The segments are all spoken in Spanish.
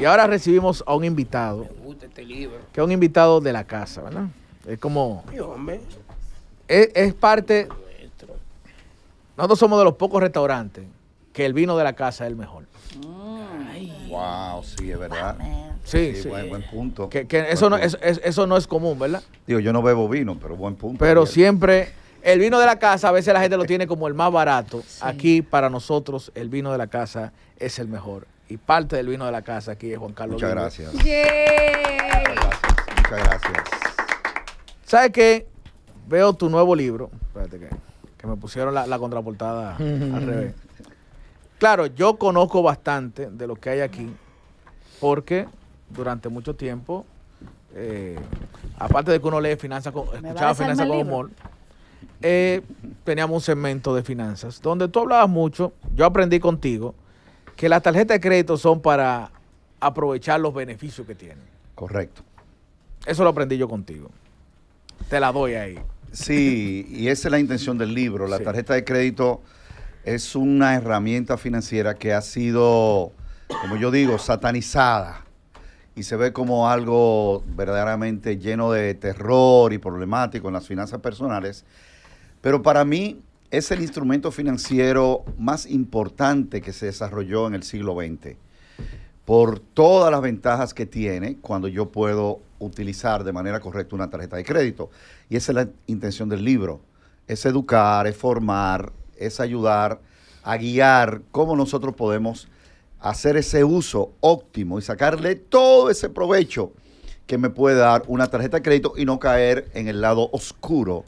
Y ahora recibimos a un invitado. Este que es un invitado de la casa, ¿verdad? Es como. Es, parte. Nosotros somos de los pocos restaurantes que el vino de la casa es el mejor. Mm. Ay. Wow, sí, es verdad. Sí, Buen, punto. Que, eso, no, Es, eso no es común, ¿verdad? Digo, yo no bebo vino, pero buen punto. Pero siempre el vino de la casa, a veces la gente lo tiene como el más barato. Aquí, para nosotros, el vino de la casa es el mejor. Y parte del vino de la casa aquí es Juan Carlos. Muchas gracias. ¡Yay! muchas gracias. ¿Sabes qué? Veo tu nuevo libro. Espérate que, que me pusieron la, contraportada al revés. Claro, yo conozco bastante de lo que hay aquí porque durante mucho tiempo, eh, aparte de que uno lee finanzas, escuchaba finanzas con humor, eh, teníamos un segmento de finanzas donde tú hablabas mucho, yo aprendí contigo, que las tarjetas de crédito son para aprovechar los beneficios que tienen. Correcto. Eso lo aprendí yo contigo. Te la doy ahí. Sí, y esa es la intención del libro. La tarjeta de crédito es una herramienta financiera que ha sido, como yo digo, satanizada y se ve como algo verdaderamente lleno de terror y problemático en las finanzas personales. Pero para mí es el instrumento financiero más importante que se desarrolló en el siglo XX, por todas las ventajas que tiene cuando yo puedo utilizar de manera correcta una tarjeta de crédito. Y esa es la intención del libro, es educar, es formar, es ayudar a guiar cómo nosotros podemos hacer ese uso óptimo y sacarle todo ese provecho que me puede dar una tarjeta de crédito y no caer en el lado oscuro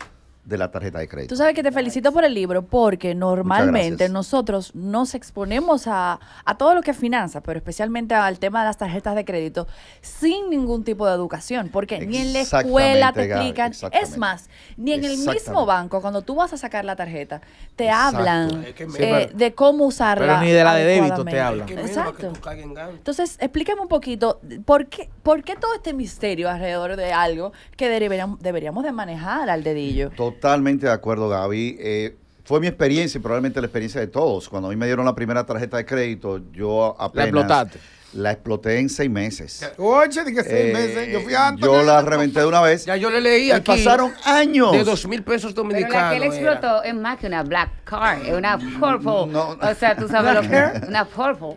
de la tarjeta de crédito. Tú sabes que te felicito por el libro porque normalmente nosotros nos exponemos a, todo lo que es finanzas, pero especialmente al tema de las tarjetas de crédito sin ningún tipo de educación, porque ni en la escuela te explican, es más, ni en el mismo banco cuando tú vas a sacar la tarjeta te hablan de cómo usarla. ni de la de débito te hablan. Exacto. Entonces, explícame un poquito por qué, por qué todo este misterio alrededor de algo que deberíamos, deberíamos de manejar al dedillo. Totalmente de acuerdo, Gaby. Eh, fue mi experiencia y probablemente la experiencia de todos. Cuando a mí me dieron la primera tarjeta de crédito, yo apenas... La explotaste. La exploté en seis meses. Oye, dije seis eh, meses. Yo fui antes. Yo la reventé de una vez. Ya yo le leí y aquí pasaron años. De dos mil pesos dominicanos. Pero la que él explotó es más que una black car, es una purple. O sea, tú sabes lo que Una purple.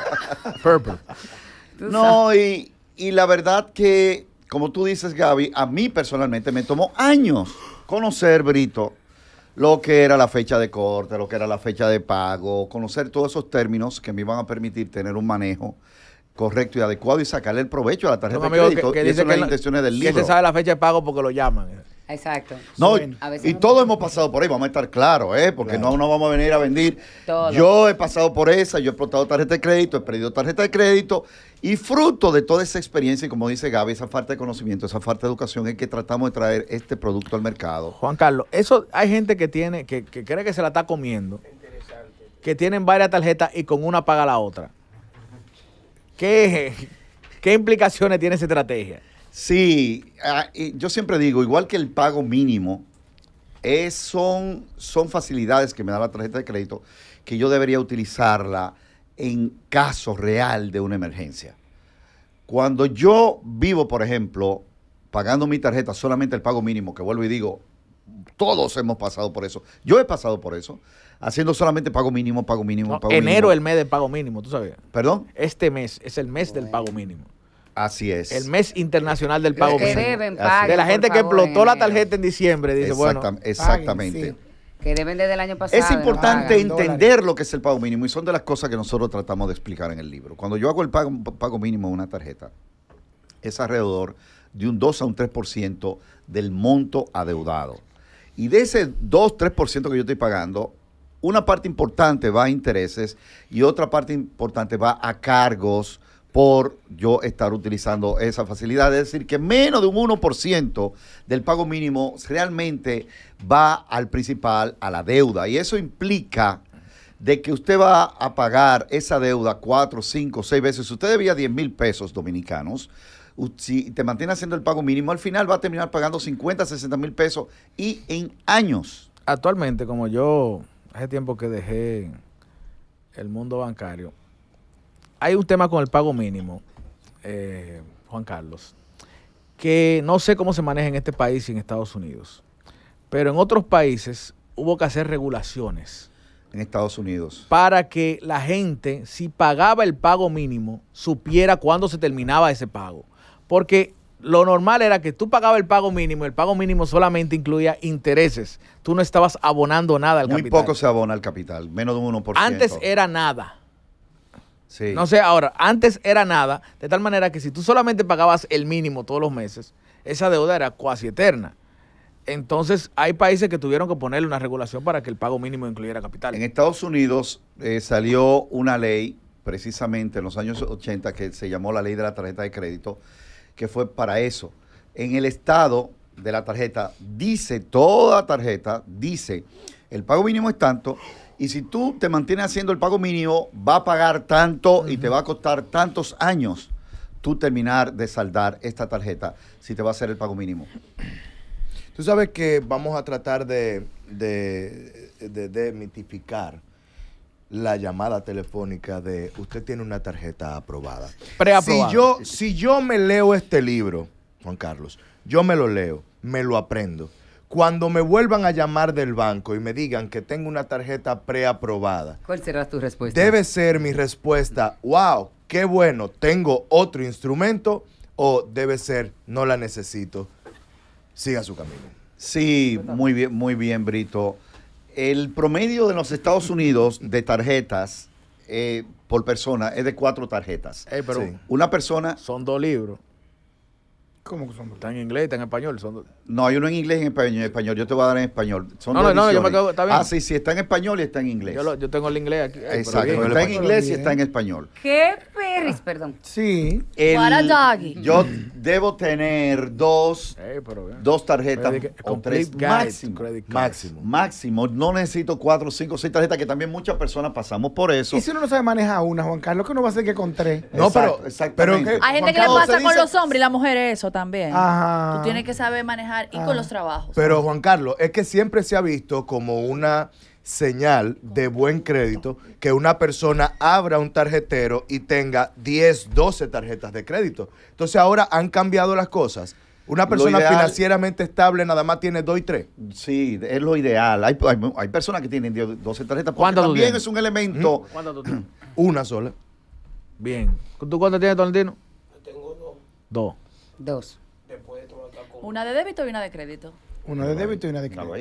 purple. no, y, y la verdad que, como tú dices, Gaby, a mí personalmente me tomó años conocer, Brito, lo que era la fecha de corte, lo que era la fecha de pago, conocer todos esos términos que me iban a permitir tener un manejo correcto y adecuado y sacarle el provecho a la tarjeta de crédito. Que, y dice que las intenciones del libro. se sabe la fecha de pago porque lo llaman. Exacto. y todos hemos pasado por ahí, vamos a estar claros, ¿eh? porque no, no vamos a venir a vender. Yo he pasado por esa, yo he explotado tarjeta de crédito, he perdido tarjeta de crédito, y fruto de toda esa experiencia, y como dice Gaby, esa falta de conocimiento, esa falta de educación, es que tratamos de traer este producto al mercado. Juan Carlos, eso hay gente que tiene, que, que cree que se la está comiendo, que tienen varias tarjetas y con una paga la otra. ¿Qué, qué implicaciones tiene esa estrategia? Sí, ah, yo siempre digo, igual que el pago mínimo, es, son, son facilidades que me da la tarjeta de crédito que yo debería utilizarla en caso real de una emergencia. Cuando yo vivo, por ejemplo, pagando mi tarjeta solamente el pago mínimo, que vuelvo y digo, todos hemos pasado por eso. Yo he pasado por eso, haciendo solamente pago mínimo, pago mínimo, pago enero mínimo. Enero el mes del pago mínimo, ¿tú sabías? ¿Perdón? Este mes es el mes del pago mínimo. Así es. El mes internacional del pago mínimo. De la gente que explotó la tarjeta en diciembre, dice, Exactamente. Que deben desde el año pasado. Es importante entender lo que es el pago mínimo y son de las cosas que nosotros tratamos de explicar en el libro. Cuando yo hago el pago, pago mínimo de una tarjeta, es alrededor de un 2 a un 3% del monto adeudado. Y de ese 2-3% que yo estoy pagando, una parte importante va a intereses y otra parte importante va a cargos, por yo estar utilizando esa facilidad. Es decir, que menos de un 1% del pago mínimo realmente va al principal, a la deuda. Y eso implica de que usted va a pagar esa deuda cuatro, cinco, seis veces. Si usted debía 10 mil pesos dominicanos, si te mantiene haciendo el pago mínimo, al final va a terminar pagando 50, 60 mil pesos y en años. Actualmente, como yo hace tiempo que dejé el mundo bancario, hay un tema con el pago mínimo, eh, Juan Carlos, que no sé cómo se maneja en este país y en Estados Unidos, pero en otros países hubo que hacer regulaciones. En Estados Unidos. Para que la gente, si pagaba el pago mínimo, supiera cuándo se terminaba ese pago. Porque lo normal era que tú pagabas el pago mínimo, el pago mínimo solamente incluía intereses. Tú no estabas abonando nada al capital. Muy poco se abona al capital, menos de un 1%. Antes era nada. No sé, ahora, antes era nada, de tal manera que si tú solamente pagabas el mínimo todos los meses, esa deuda era cuasi eterna. Entonces, hay países que tuvieron que ponerle una regulación para que el pago mínimo incluyera capital. En Estados Unidos eh, salió una ley, precisamente en los años 80, que se llamó la ley de la tarjeta de crédito, que fue para eso. En el estado de la tarjeta, dice, toda tarjeta, dice, el pago mínimo es tanto y si tú te mantienes haciendo el pago mínimo, va a pagar tanto y te va a costar tantos años tú terminar de saldar esta tarjeta si te va a hacer el pago mínimo. Tú sabes que vamos a tratar de, de, mitificar la llamada telefónica de usted tiene una tarjeta aprobada. yo, si yo me leo este libro, Juan Carlos, yo me lo leo, me lo aprendo cuando me vuelvan a llamar del banco y me digan que tengo una tarjeta preaprobada, ¿cuál será tu respuesta? Debe ser mi respuesta, wow, qué bueno, tengo otro instrumento, o debe ser, no la necesito, siga su camino. Sí, muy bien, muy bien, Brito. El promedio de los Estados Unidos de tarjetas eh, por persona es de cuatro tarjetas. pero una persona... Son dos libros. ¿Cómo que son? ¿Están en inglés? y ¿Están en español? Son... No, hay uno en inglés y en español. En español. Yo te voy a dar en español. Son no, no, no, yo me quedo, está bien. Ah, sí, sí, está en español y está en inglés. Yo, lo, yo tengo el inglés aquí. Eh, Exacto, está en inglés y está en español. ¿Qué Ah, sí. yo debo tener dos, eh, dos tarjetas con tres máximo, máximo, No necesito cuatro, cinco, seis tarjetas que también muchas personas pasamos por eso. Y si uno no sabe manejar una, Juan Carlos, que uno va a hacer que con tres. No, pero- Hay gente que le pasa con los hombres y las mujeres eso también. Ajá. Tú tienes que saber manejar y con los ah. trabajos. Pero Juan Carlos, es que siempre se ha visto como una señal de buen crédito que una persona abra un tarjetero y tenga 10, 12 tarjetas de crédito. Entonces ahora han cambiado las cosas. Una persona financieramente estable nada más tiene 2 y 3. Sí, es lo ideal. Hay, personas que tienen 12 tarjetas. ¿Cuánto también tienes? es un elemento. ¿Mm? ¿Cuánto tú tienes? Una sola. Bien. ¿Tú cuántas tienes, Tolentino? tengo dos. Dos. Dos. Después de una de débito y una de crédito. Una de débito y una de crédito.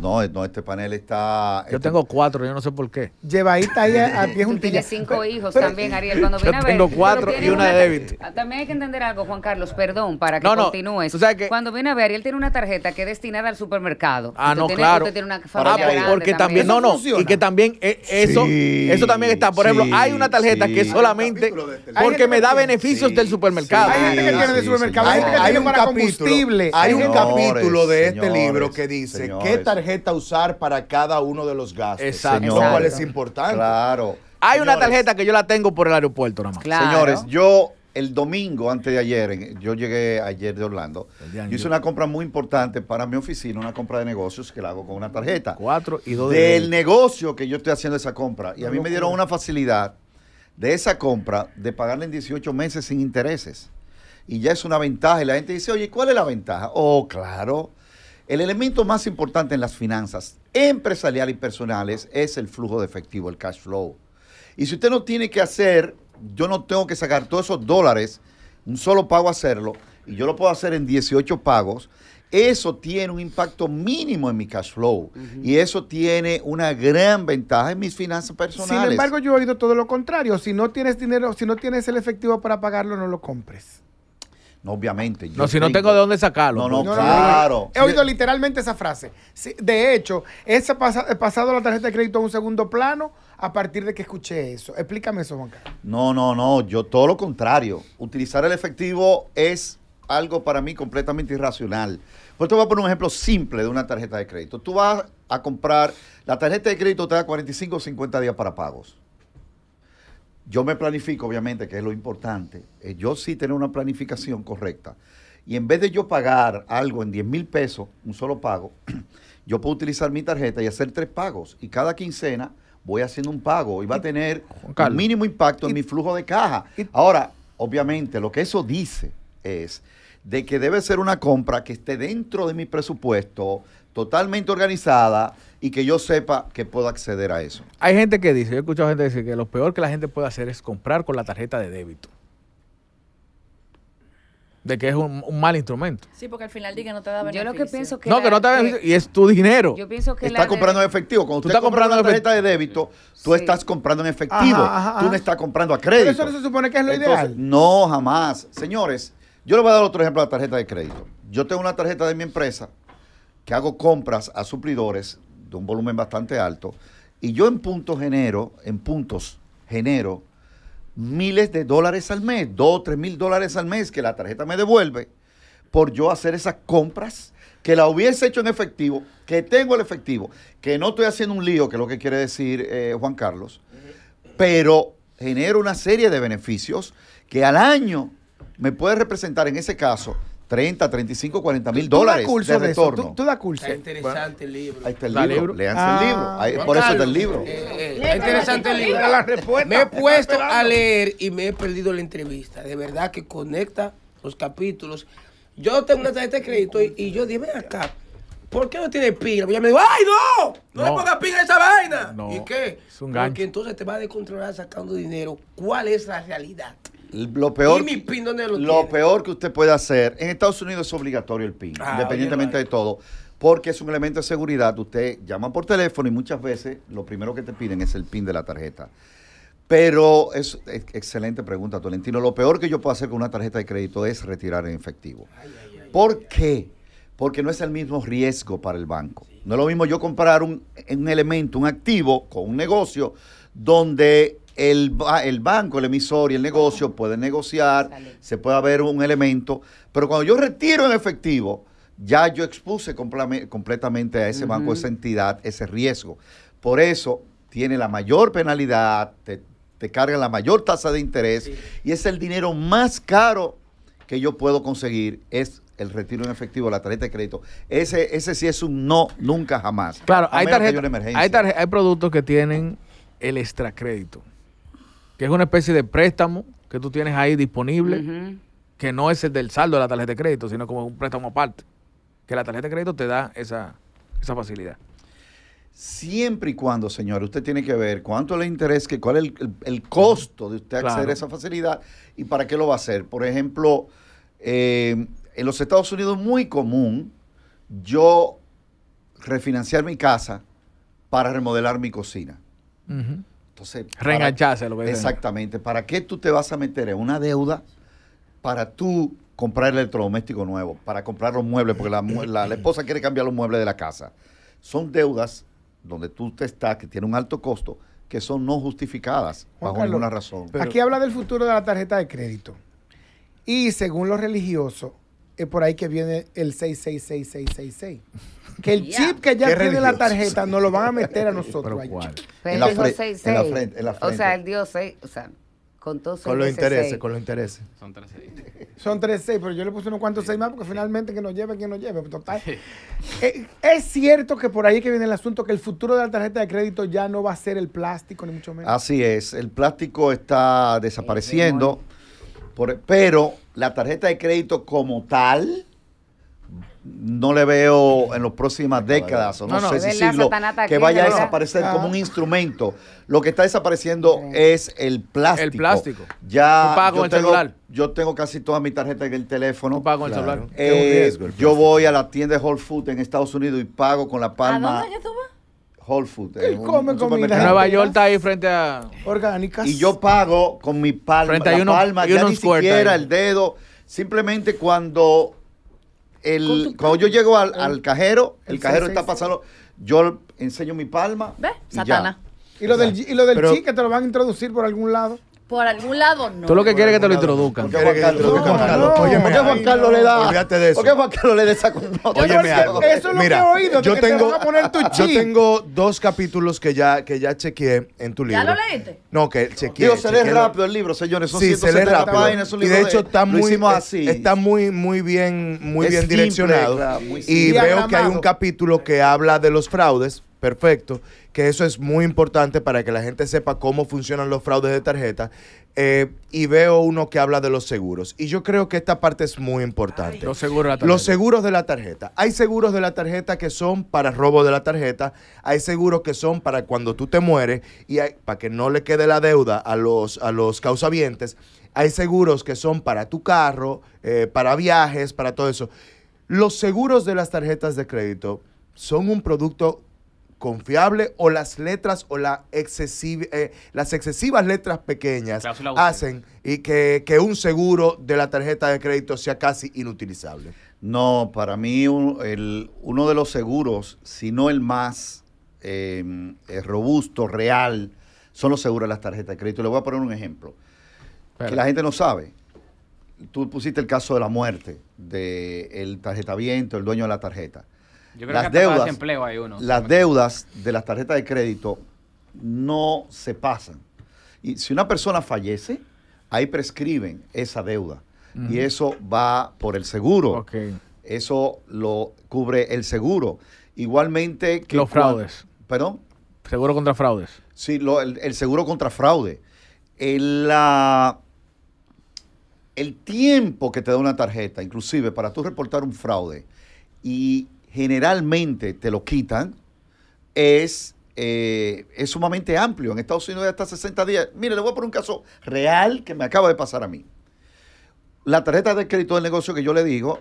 No, no, este panel está. Yo este tengo cuatro, yo no sé por qué. Lleva ahí a, a pie Tiene cinco hijos también, Ariel. Cuando viene a ver. Tengo cuatro y una, débil. También hay que entender algo, Juan Carlos, perdón, para que no, no. continúes. que... Cuando viene a ver, Ariel tiene una tarjeta que es destinada al supermercado. Ah, no, claro. tiene una ah, porque también. no, no. Y que también eh, eso, eso también está. Por ejemplo, hay una tarjeta que solamente este porque me da beneficios del supermercado. Hay gente que tiene de supermercado, hay gente para combustible. Hay un capítulo de este libro que dice tarjeta usar para cada uno de los gastos. Exacto. Lo cual es importante. Claro. Hay una tarjeta que yo la tengo por el aeropuerto nada más. Señores, yo el domingo antes de ayer, yo llegué ayer de Orlando, yo hice una compra muy importante para mi oficina, una compra de negocios que la hago con una tarjeta. Cuatro y dos. Del negocio que yo estoy haciendo esa compra. Y a mí me dieron una facilidad de esa compra de pagarla en 18 meses sin intereses. Y ya es una ventaja. Y la gente dice, oye, ¿cuál es la ventaja? Oh, claro el elemento más importante en las finanzas empresariales y personales es el flujo de efectivo, el cash flow. Y si usted no tiene que hacer, yo no tengo que sacar todos esos dólares, un solo pago hacerlo, y yo lo puedo hacer en 18 pagos, eso tiene un impacto mínimo en mi cash flow y eso tiene una gran ventaja en mis finanzas personales. Sin embargo, yo he oído todo lo contrario. Si no tienes dinero, si no tienes el efectivo para pagarlo, no lo compres. No, obviamente. no, si no tengo de dónde sacarlo. No, no, pues. claro. He oído literalmente esa frase. De hecho, ese pasado la tarjeta de crédito a un segundo plano a partir de que escuché eso. Explícame eso, Juan Carlos. No, no, no. Yo todo lo contrario. Utilizar el efectivo es algo para mí completamente irracional. por pues te voy a poner un ejemplo simple de una tarjeta de crédito. Tú vas a comprar, la tarjeta de crédito te da 45 o 50 días para pagos. Yo me planifico, obviamente, que es lo importante. Eh, yo sí tener una planificación correcta. Y en vez de yo pagar algo en 10 mil pesos, un solo pago, yo puedo utilizar mi tarjeta y hacer tres pagos. Y cada quincena voy haciendo un pago y va a tener un mínimo impacto en mi flujo de caja. Ahora, obviamente, lo que eso dice es de que debe ser una compra que esté dentro de mi presupuesto, totalmente organizada y que yo sepa que puedo acceder a eso. Hay gente que dice, yo he escuchado gente decir que lo peor que la gente puede hacer es comprar con la tarjeta de débito. De que es un, mal instrumento. Sí, porque al final diga no te da beneficio. Yo lo que pienso que. No, que no te da beneficio y es tu dinero. Yo pienso que. Está comprando en efectivo. Cuando tú estás comprando la tarjeta de débito, tú estás comprando en efectivo. Tú no estás comprando a crédito. eso no se supone que es lo ideal. No, jamás. Señores, yo le voy a dar otro ejemplo a la tarjeta de crédito. Yo tengo una tarjeta de mi empresa que hago compras a suplidores de un volumen bastante alto y yo en puntos genero, en puntos genero miles de dólares al mes, dos o tres mil dólares al mes que la tarjeta me devuelve por yo hacer esas compras que la hubiese hecho en efectivo, que tengo el efectivo, que no estoy haciendo un lío, que es lo que quiere decir eh, Juan Carlos, pero genero una serie de beneficios que al año me puede representar en ese caso 30, 35, 40 mil dólares curso de retorno. Eso, tú, das curso. interesante el libro. Ahí está el libro. Leanse el ah, libro. por eso está el libro. Eh, eh, es interesante el libro. Me he puesto a leer y me he perdido la entrevista. De verdad que conecta los capítulos. Yo tengo una tarjeta de crédito y, yo dime acá, ¿por qué no tiene pila? Pues y ella me digo ¡ay, no! No, le pongas pila a esa vaina. ¿Y qué? Es un gancho. Porque entonces te va a descontrolar sacando dinero. ¿Cuál es la realidad? Lo peor, mi pin lo, peor que usted puede hacer, en Estados Unidos es obligatorio el PIN, ah, independientemente de todo, porque es un elemento de seguridad. Usted llama por teléfono y muchas veces lo primero que te piden es el PIN de la tarjeta. Pero es, excelente pregunta, Tolentino. Lo peor que yo puedo hacer con una tarjeta de crédito es retirar en efectivo. ¿Por qué? Porque no es el mismo riesgo para el banco. No es lo mismo yo comprar un, un elemento, un activo con un negocio donde el, banco, el emisor y el negocio pueden negociar, se puede haber un elemento, pero cuando yo retiro en efectivo, ya yo expuse completamente a ese banco, a esa entidad, ese riesgo. Por eso tiene la mayor penalidad, te, te la mayor tasa de interés y es el dinero más caro que yo puedo conseguir, es el retiro en efectivo la tarjeta de crédito. Ese, ese sí es un no, nunca jamás. Claro, hay, hay, hay productos que tienen el extracrédito que es una especie de préstamo que tú tienes ahí disponible, que no es el del saldo de la tarjeta de crédito, sino como un préstamo aparte, que la tarjeta de crédito te da esa, facilidad. Siempre y cuando, señor, usted tiene que ver cuánto le interesa, cuál es el, costo de usted acceder a esa facilidad y para qué lo va a hacer. Por ejemplo, eh, en los Estados Unidos es muy común yo refinanciar mi casa para remodelar mi cocina. Reengancharse, lo Exactamente. ¿Para qué tú te vas a meter en una deuda para tú comprar el electrodoméstico nuevo, para comprar los muebles? Porque la, la, esposa quiere cambiar los muebles de la casa. Son deudas donde tú te estás, que tiene un alto costo, que son no justificadas bajo ninguna razón. aquí habla del futuro de la tarjeta de crédito. Y según los religiosos, es por ahí que viene el 666666. Que el chip que ya tiene la tarjeta nos lo van a meter a nosotros. Pero ¿cuál? En, la en, la frente, O sea, el Dios 6, o sea, con todos Con los intereses, con los intereses. Son 36. Son 3-6, pero yo le puse unos cuantos 6 más porque finalmente que nos lleve, quien nos lleve. Total. Eh, es cierto que por ahí que viene el asunto, que el futuro de la tarjeta de crédito ya no va a ser el plástico, ni mucho menos. Así es, el plástico está desapareciendo, pero la tarjeta de crédito como tal, no le veo en las próximas décadas o no, sé si que vaya a desaparecer como un ah. instrumento. Lo que está desapareciendo es el plástico. El plástico. Ya pago yo, tengo, celular. yo tengo casi toda mi tarjeta en el teléfono. pago en celular. Eh, yo voy a la tienda de Whole Foods en Estados Unidos y pago con la palma. ¿A dónde Whole Foods. comida. Nueva York está ahí frente a. Orgánicas. Y yo pago con mi palma. Frente Yo palma, ya ni siquiera el dedo. Simplemente cuando. El, cuando yo llego oh. al, cajero, el, cajero está pasando. Yo enseño mi palma. ¿Ves? Satana. Y, lo del, y lo del chi, que te lo van a introducir por algún lado. Por algún lado no. Tú lo que quieres es que te lo introduzcan. ¿Por qué Juan Carlos? Oye, ¿por Juan Carlos le da? Olvídate de eso. ¿Por qué Juan Carlos le da esa Oye, Eso es lo que he oído. Yo tengo, dos capítulos que ya, que ya chequeé en tu libro. ¿Ya lo leíste? No, que chequeé. Digo, se lee rápido el libro, señores. sí, se lee rápido. y de hecho está muy, así. está muy, muy bien, muy bien direccionado. y veo que hay un capítulo que habla de los fraudes Perfecto, que eso es muy importante para que la gente sepa cómo funcionan los fraudes de tarjeta. Eh, y veo uno que habla de los seguros. Y yo creo que esta parte es muy importante. los, seguros de la los seguros de la tarjeta. Hay seguros de la tarjeta que son para robo de la tarjeta. Hay seguros que son para cuando tú te mueres y hay, para que no le quede la deuda a los, a los causavientes. Hay seguros que son para tu carro, eh, para viajes, para todo eso. Los seguros de las tarjetas de crédito son un producto confiable o las letras o eh, las excesivas letras pequeñas hacen y que, un seguro de la tarjeta de crédito sea casi inutilizable? No, para mí uno de los seguros, si no el más em, eh, robusto, real, son los seguros de las tarjetas de crédito. Le voy a poner un ejemplo que la gente no sabe. Tú pusiste el caso de la muerte del tarjeta viento, el dueño de la tarjeta. Yo creo las que deudas, empleo hay uno. Las deudas de las tarjetas de crédito no se pasan. Y si una persona fallece, ahí prescriben esa deuda. Y eso va por el seguro. Eso lo cubre el seguro. Igualmente Los fraudes. ¿Perdón? Seguro contra fraudes. Sí, el, seguro contra fraude. El, la, el tiempo que te da una tarjeta, inclusive para tú reportar un fraude, y generalmente te lo quitan, es, eh, es sumamente amplio. En Estados Unidos hasta 60 días. Mire, le voy a poner un caso real que me acaba de pasar a mí. La tarjeta de crédito del negocio que yo le digo,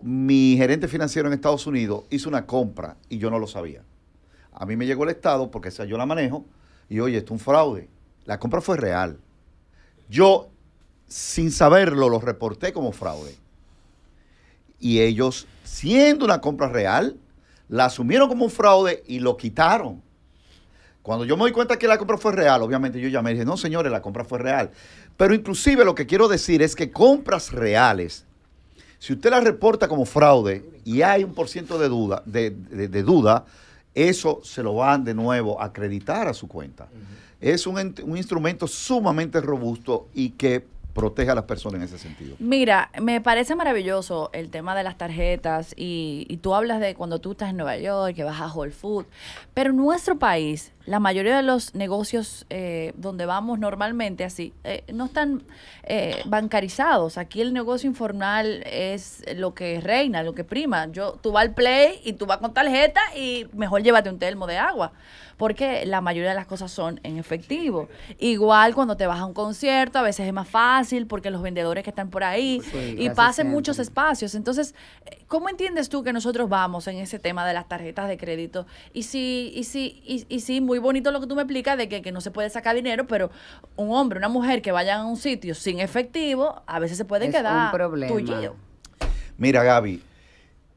mi gerente financiero en Estados Unidos hizo una compra y yo no lo sabía. A mí me llegó el Estado, porque esa yo la manejo, y oye, esto es un fraude. La compra fue real. Yo, sin saberlo, lo reporté como fraude y ellos, siendo una compra real, la asumieron como un fraude y lo quitaron. Cuando yo me doy cuenta que la compra fue real, obviamente yo llamé y dije, no señores, la compra fue real. Pero inclusive lo que quiero decir es que compras reales, si usted las reporta como fraude y hay un por ciento de duda, de, duda, eso se lo van de nuevo a acreditar a su cuenta. Es un instrumento sumamente robusto y que proteja a las personas en ese sentido. Mira, me parece maravilloso el tema de las tarjetas y, y tú hablas de cuando tú estás en Nueva York, que vas a Whole Foods, pero nuestro país la mayoría de los negocios eh, donde vamos normalmente así eh, no están eh, bancarizados. Aquí el negocio informal es lo que reina, lo que prima. Yo, tú vas al play y tú vas con tarjeta y mejor llévate un termo de agua, porque la mayoría de las cosas son en efectivo. Igual cuando te vas a un concierto, a veces es más fácil porque los vendedores que están por ahí y pasen muchos espacios. Entonces, ¿cómo entiendes tú que nosotros vamos en ese tema de las tarjetas de crédito? Y si, y si, y, y si muy bonito lo que tú me explicas de que, no se puede sacar dinero, pero un hombre, una mujer que vayan a un sitio sin efectivo, a veces se puede quedar un Mira, Gaby,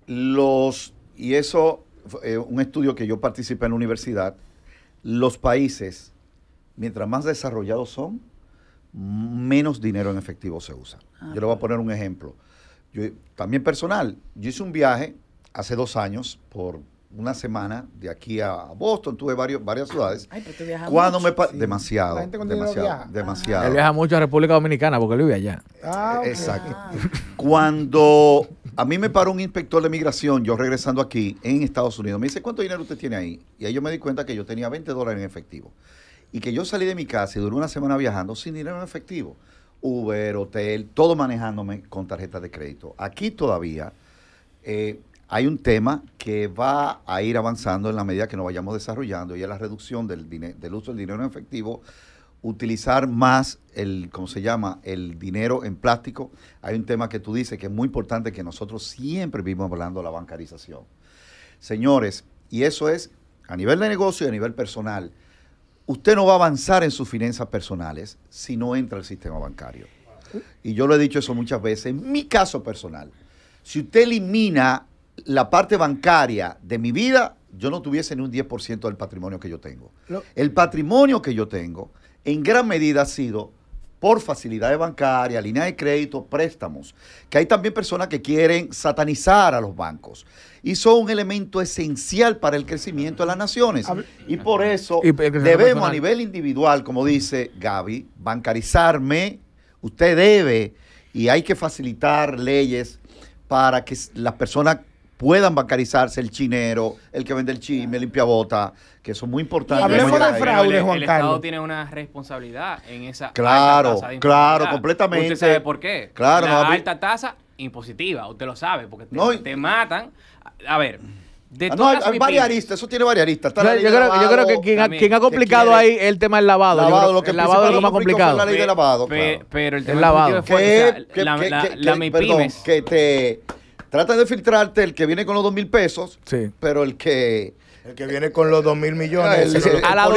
los, y eso, eh, un estudio que yo participé en la universidad, los países, mientras más desarrollados son, menos dinero en efectivo se usa. Ah, yo le voy a poner un ejemplo. Yo, también personal, yo hice un viaje hace dos años por una semana de aquí a Boston, tuve varios, varias ciudades. Ay, pero tú viajas cuando me demasiado, demasiado, demasiado. Él viaja mucho a República Dominicana porque él vive allá. Ah, Exacto. Cuando a mí me paró un inspector de migración, yo regresando aquí en Estados Unidos, me dice, "¿Cuánto dinero usted tiene ahí?" Y ahí yo me di cuenta que yo tenía 20 dólares en efectivo. Y que yo salí de mi casa y duré una semana viajando sin dinero en efectivo. Uber, hotel, todo manejándome con tarjetas de crédito. Aquí todavía eh, hay un tema que va a ir avanzando en la medida que nos vayamos desarrollando y es la reducción del, del uso del dinero en efectivo, utilizar más el, ¿cómo se llama?, el dinero en plástico. Hay un tema que tú dices que es muy importante que nosotros siempre vimos hablando de la bancarización. Señores, y eso es a nivel de negocio y a nivel personal. Usted no va a avanzar en sus finanzas personales si no entra al sistema bancario. Y yo lo he dicho eso muchas veces, en mi caso personal. Si usted elimina la parte bancaria de mi vida, yo no tuviese ni un 10% del patrimonio que yo tengo. El patrimonio que yo tengo en gran medida ha sido por facilidades bancarias, líneas de crédito, préstamos, que hay también personas que quieren satanizar a los bancos. Y son un elemento esencial para el crecimiento de las naciones. Y por eso debemos a nivel individual, como dice Gaby, bancarizarme. Usted debe y hay que facilitar leyes para que las personas puedan bancarizarse el chinero, el que vende el chisme, el limpiabota, que eso es muy importante. Hablemos de fraude, Juan Carlos. El Estado tiene una responsabilidad en esa claro, Claro, completamente. ¿Usted sabe por qué? Claro. La alta tasa impositiva, usted lo sabe, porque te, te matan. A ver, de ah, no, hay, varias aristas, eso tiene varias Yo, creo, que quien, ha complicado ahí el tema del lavado. lavado lo que el lavado es lo más complicado. La de lavado, pero el tema el lavado. la, la, que te Trata de filtrarte el que viene con los dos mil pesos, pero el que... El que viene con los dos mil millones. a la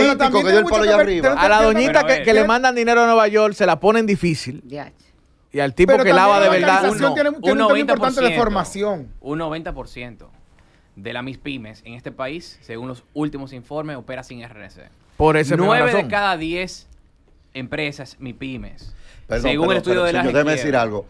doñita ¿eh? que le mandan dinero a Nueva York se la ponen difícil. Y al tipo que lava de verdad. Uno, un, un importante la formación. Un 90% de las pymes en este país, según los últimos informes, opera sin RNC. Por ese 9 de cada 10 empresas MIPYMES. según el estudio de la. decir algo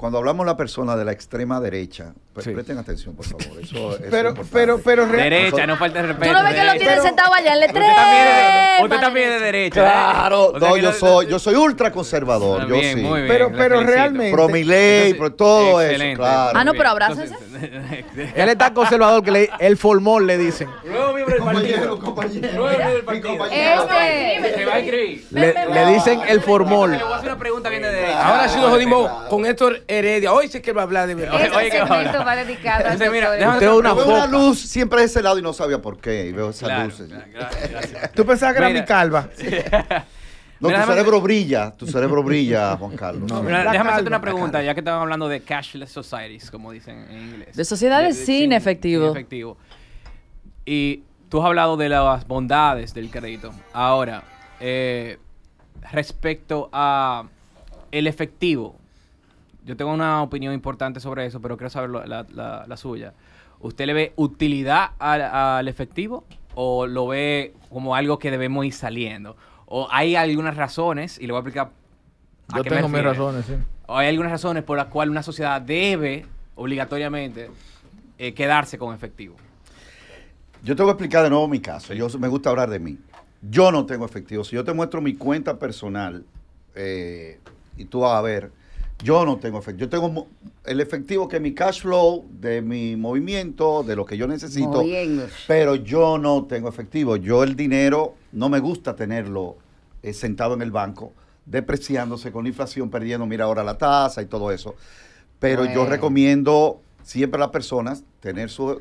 cuando hablamos la persona de la extrema derecha, pero presten atención, por favor. Eso, es pero, pero, pero, Derecha, no falta respeto. Tú no ves que lo tienes sentado allá en Usted también es de, derecha. ¿eh? Claro, no, yo, soy, yo soy ultra conservador. yo sí. pero, pero realmente. Pro mi ley, pro todo excelente. eso. Claro. Ah, no, pero abrácense. él es tan conservador que le, el formol le dicen. miembro del partido. Compañero, del Este. va a Le, dicen el formol. Le voy a hacer una pregunta bien de Ahora sí nos jodimos con Héctor Heredia. Hoy sé que él va a hablar de verdad. Este Oye, segmento va dedicado a Entonces, mira, Tengo una, una luz siempre de ese lado y no sabía por qué. Y veo esas luces. Tú pensabas que era mi calva. No, tu cerebro brilla, tu cerebro brilla, Juan Carlos. No, déjame hacerte una pregunta, ya que estaban hablando de cashless societies, como dicen en inglés. De sociedades sin, efectivo. Sin efectivo. Y tú has hablado de las bondades del crédito. Ahora, eh, respecto a el efectivo, yo tengo una opinión importante sobre eso, pero quiero saber la, suya. ¿Usted le ve utilidad al, efectivo o lo ve como algo que debemos ir saliendo? ¿O hay algunas razones, y le voy a explicar... yo tengo mis razones, sí. ¿O hay algunas razones por las cuales una sociedad debe obligatoriamente eh, quedarse con efectivo? Yo tengo que explicar de nuevo mi caso. Yo, me gusta hablar de mí. Yo no tengo efectivo. Si yo te muestro mi cuenta personal eh, y tú vas a ver, yo no tengo efectivo. Yo tengo el efectivo que mi cash flow, de mi movimiento, de lo que yo necesito. Pero yo no tengo efectivo. Yo el dinero no me gusta tenerlo eh, sentado en el banco, depreciándose con la inflación, perdiendo, mira ahora la tasa y todo eso. Pero yo recomiendo siempre a las personas tener su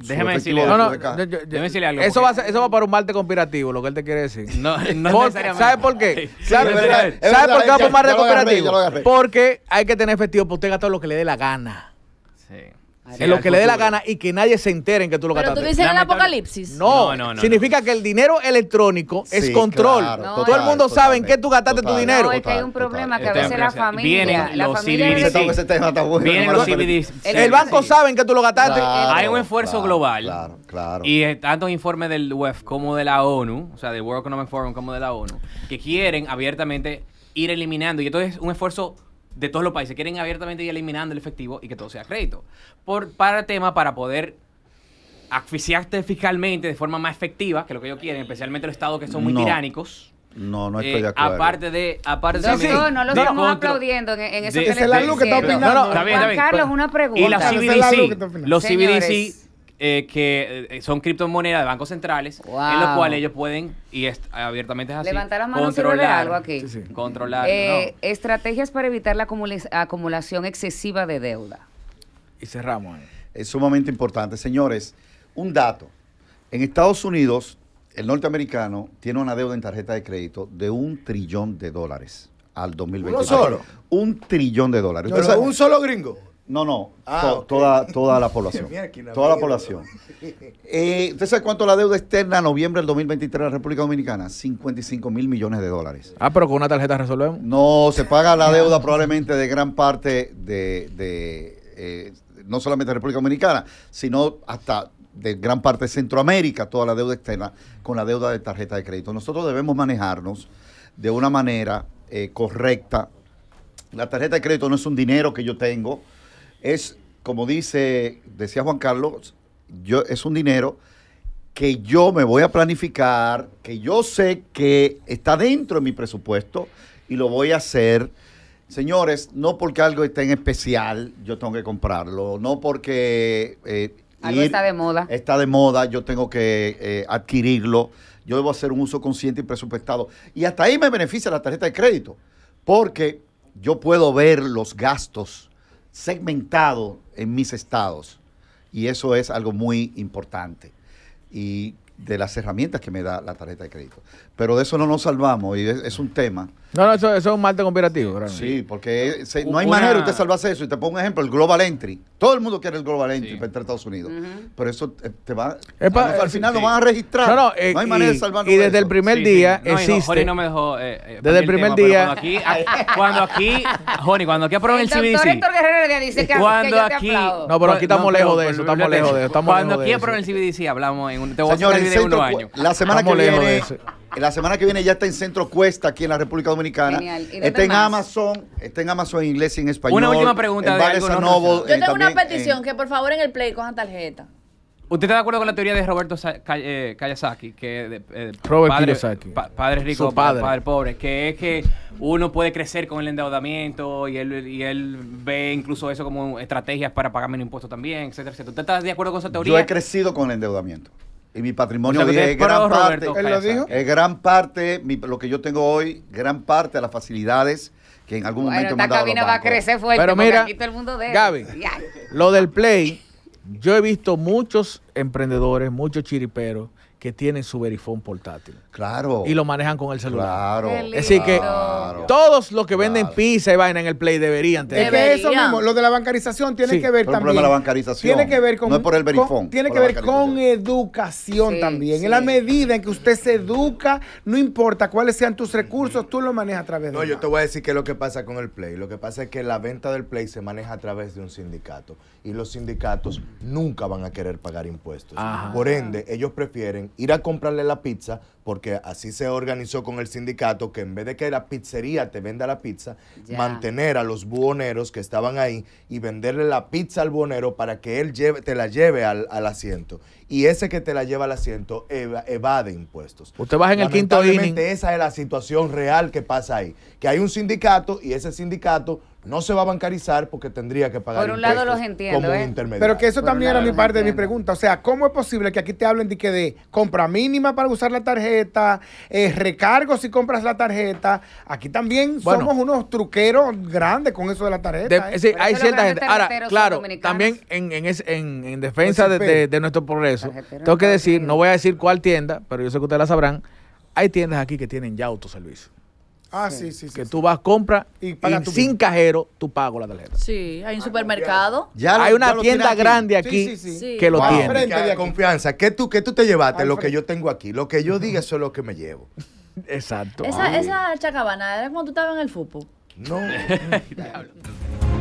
déjeme, decirle, algo. Eso, va, eso va para un martes conspirativo, lo que él te quiere decir. No, no ¿Sabe por qué? ¿Sabe, por qué va para un martes conspirativo? porque hay que tener efectivo para usted gastar lo que le dé la gana. Sí en lo que le dé la gana y que nadie se entere en que tú lo gastaste. Pero tú dices el apocalipsis. No, no, no, Significa que el dinero electrónico es control. todo el mundo sabe en qué tú gastaste tu dinero. No, que hay un problema que a este veces la familia. Vienen la los CBDs. Vienen los El banco sabe en qué tú lo gastaste. Hay un esfuerzo global. Claro, claro. Y eh, tanto informes del UEF como de la ONU, o sea, del World Economic Forum como de la ONU, que quieren abiertamente ir eliminando. Y entonces es un esfuerzo de todos los países quieren abiertamente ir eliminando el efectivo y que todo sea crédito. Por, para el tema, para poder asfixiarte fiscalmente de forma más efectiva, que es lo que ellos quieren, especialmente los estados que son muy tiránicos. No, no estoy eh, de acuerdo. Aparte de. Aparte no, lo estamos aplaudiendo en, eso que, Carlos, una pregunta. Y los CBDC. Los eh, que eh, son criptomonedas de bancos centrales, en los cuales ellos pueden, y abiertamente es así, levantar controlar, algo aquí. controlar eh, Estrategias para evitar la acumulación excesiva de deuda. Y cerramos. Es sumamente importante. Señores, un dato. En Estados Unidos, el norteamericano tiene una deuda en tarjeta de crédito de un trillón de dólares al 2020. ¿Un solo? Un trillón de dólares. ¿Un solo gringo? No, no, ah, toda, toda la población. toda la población. Eh, ¿Usted sabe cuánto la deuda externa en noviembre del 2023 de la República Dominicana? 55 mil millones de dólares. Ah, pero con una tarjeta resolvemos. No, se paga la deuda probablemente de gran parte de, eh, no solamente de República Dominicana, sino hasta de gran parte de Centroamérica, toda la deuda externa con la deuda de tarjeta de crédito. Nosotros debemos manejarnos de una manera eh, correcta. La tarjeta de crédito no es un dinero que yo tengo es, como dice, decía Juan Carlos, yo, es un dinero que yo me voy a planificar, que yo sé que está dentro de mi presupuesto y lo voy a hacer. Señores, no porque algo esté en especial, yo tengo que comprarlo, no porque... Eh, algo está de moda. Está de moda, yo tengo que eh, adquirirlo, yo debo hacer un uso consciente y presupuestado. Y hasta ahí me beneficia la tarjeta de crédito, porque yo puedo ver los gastos segmentado en mis estados. Y eso es algo muy importante. Y de las herramientas que me da la tarjeta de crédito. Pero de eso no nos salvamos y es, un tema. No, no, eso, eso es un mal conspirativo. Realmente. Sí, porque no hay manera de usted salvarse eso. Y te pongo un ejemplo, el Global Entry. Todo el mundo quiere el Global Entry para entrar a Estados Unidos. Pero eso te va... al final no van a registrar. No, no, eh, no hay manera de salvarlo Y desde el primer día existe... no me dejó... Eh, eh, desde el primer día... Cuando aquí, Joni, cuando aquí, Jorge, el, CBDC... El dice que, cuando que yo aquí, No, pero aquí estamos lejos de eso, estamos lejos de eso. Cuando aquí aprueben el CBDC hablamos en un... Señores, la semana que viene. La semana que viene ya está en Centro Cuesta, aquí en la República Dominicana. está en Amazon, está en Amazon en inglés y en español. Una última pregunta. Yo eh, tengo una eh, petición, que por favor en el Play cojan tarjeta. ¿Usted está de acuerdo con la teoría de Roberto eh, Kayasaki, que Robert padre, padre rico, padre. pobre, que es que uno puede crecer con el endeudamiento y él, y él ve incluso eso como estrategias para pagar menos impuestos también, etcétera, etcétera? ¿Usted está de acuerdo con esa teoría? Yo he crecido con el endeudamiento. Y mi patrimonio es gran parte, lo dijo? Es gran parte, lo que yo tengo hoy, gran parte de las facilidades que en algún momento me han dado cabina va a crecer fuerte Pero mira, aquí lo del play, yo he visto muchos emprendedores, muchos chiriperos que tienen su verifón portátil. Claro. Y lo manejan con el celular. Claro. Es decir que todos los que venden pizza y vaina en el Play deberían tener. Es que eso mismo, lo de la bancarización tiene que ver también. de la bancarización. Tiene que ver con. No es por el verifón. tiene que ver con educación también. En la medida en que usted se educa, no importa cuáles sean tus recursos, tú lo manejas a través de. No, yo te voy a decir qué es lo que pasa con el Play. Lo que pasa es que la venta del Play se maneja a través de un sindicato. Y los sindicatos nunca van a querer pagar impuestos. Por ende, ellos prefieren ir a comprarle la pizza, porque así se organizó con el sindicato que en vez de que la pizzería te venda la pizza, mantener a los buhoneros que estaban ahí y venderle la pizza al buhonero para que él te la lleve al, asiento. Y ese que te la lleva al asiento evade impuestos. Usted baja en el quinto inning. esa es la situación real que pasa ahí, que hay un sindicato y ese sindicato no se va a bancarizar porque tendría que pagar. Por un lado los entiendo. Como eh. Pero que eso también era mi parte de mi pregunta. O sea, ¿cómo es posible que aquí te hablen de que de compra mínima para usar la tarjeta? tarjeta, eh, recargo si compras la tarjeta. Aquí también somos unos truqueros grandes con eso de la tarjeta. ¿eh? cierta gente. Ahora, claro, también en, defensa de, nuestro progreso, tengo que decir, no voy a decir cuál tienda, pero yo sé que ustedes la sabrán, hay tiendas aquí que tienen ya autoservicio. Ah, sí, sí, sí. Que tú vas, compra y sin cajero, tú pagas la tarjeta. Sí, hay un supermercado. hay una tienda grande aquí que lo tiene. tiene. Frente de confianza. ¿Qué tú, tú te llevaste? lo que yo tengo aquí. Lo que yo diga, eso es lo que me llevo. Exacto. Esa, esa chacabana era cuando tú estabas en el fútbol. No.